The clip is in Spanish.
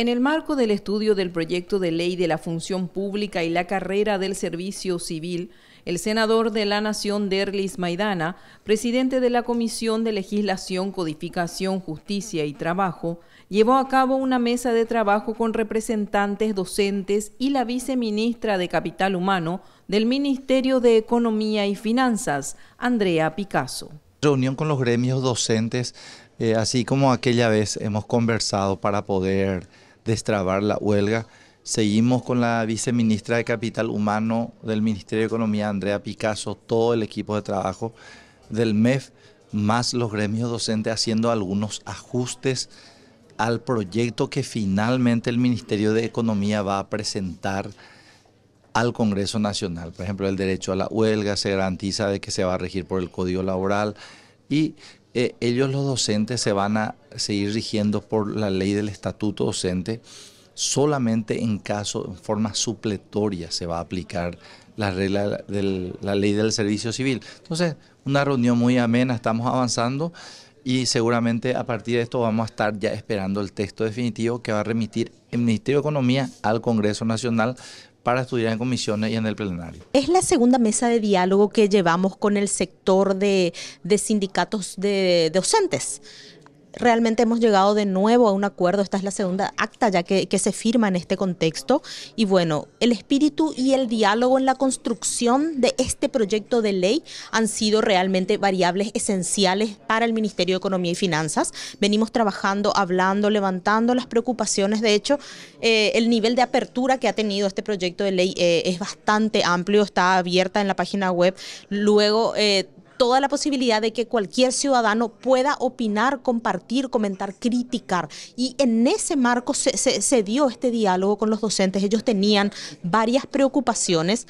En el marco del estudio del proyecto de ley de la función pública y la carrera del servicio civil, el senador de la Nación Derlis Maidana, presidente de la Comisión de Legislación, Codificación, Justicia y Trabajo, llevó a cabo una mesa de trabajo con representantes docentes y la viceministra de Capital Humano del Ministerio de Economía y Finanzas, Andrea Picasso. Reunión con los gremios docentes, eh, así como aquella vez hemos conversado para poder destrabar la huelga. Seguimos con la viceministra de Capital Humano del Ministerio de Economía, Andrea Picasso, todo el equipo de trabajo del MEF, más los gremios docentes haciendo algunos ajustes al proyecto que finalmente el Ministerio de Economía va a presentar al Congreso Nacional. Por ejemplo, el derecho a la huelga se garantiza de que se va a regir por el Código Laboral y eh, ellos los docentes se van a seguir rigiendo por la ley del estatuto docente. Solamente en caso, en forma supletoria, se va a aplicar la la ley del servicio civil. Entonces, una reunión muy amena, estamos avanzando y seguramente a partir de esto vamos a estar ya esperando el texto definitivo que va a remitir el Ministerio de Economía al Congreso Nacional para estudiar en comisiones y en el plenario. Es la segunda mesa de diálogo que llevamos con el sector de, sindicatos de docentes realmente hemos llegado de nuevo a un acuerdo, esta es la segunda acta ya que, se firma en este contexto, y bueno, el espíritu y el diálogo en la construcción de este proyecto de ley han sido realmente variables esenciales para el Ministerio de Economía y Finanzas. Venimos trabajando, hablando, levantando las preocupaciones, de hecho, eh, el nivel de apertura que ha tenido este proyecto de ley eh, es bastante amplio, está abierta en la página web, luego... Eh, toda la posibilidad de que cualquier ciudadano pueda opinar, compartir, comentar, criticar. Y en ese marco se, dio este diálogo con los docentes. Ellos tenían varias preocupaciones.